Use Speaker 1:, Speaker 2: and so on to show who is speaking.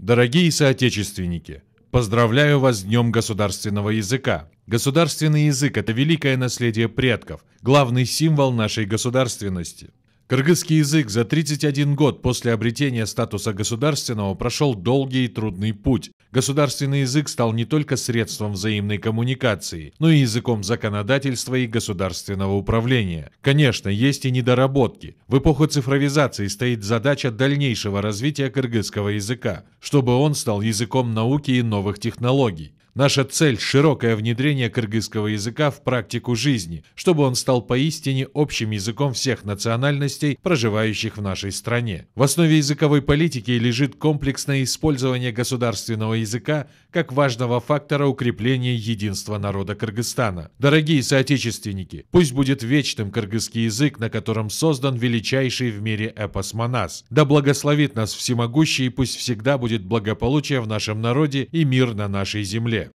Speaker 1: Дорогие соотечественники, поздравляю вас с Днем государственного языка. Государственный язык – это великое наследие предков, главный символ нашей государственности. Кыргызский язык за 31 год после обретения статуса государственного прошел долгий и трудный путь. Государственный язык стал не только средством взаимной коммуникации, но и языком законодательства и государственного управления. Конечно, есть и недоработки. В эпоху цифровизации стоит задача дальнейшего развития кыргызского языка, чтобы он стал языком науки и новых технологий. Наша цель – широкое внедрение кыргызского языка в практику жизни, чтобы он стал поистине общим языком всех национальностей, проживающих в нашей стране. В основе языковой политики лежит комплексное использование государственного языка как важного фактора укрепления единства народа Кыргызстана. Дорогие соотечественники, пусть будет вечным кыргызский язык, на котором создан величайший в мире эпос Манас. Да благословит нас всемогущий и пусть всегда будет благополучие в нашем народе и мир на нашей земле.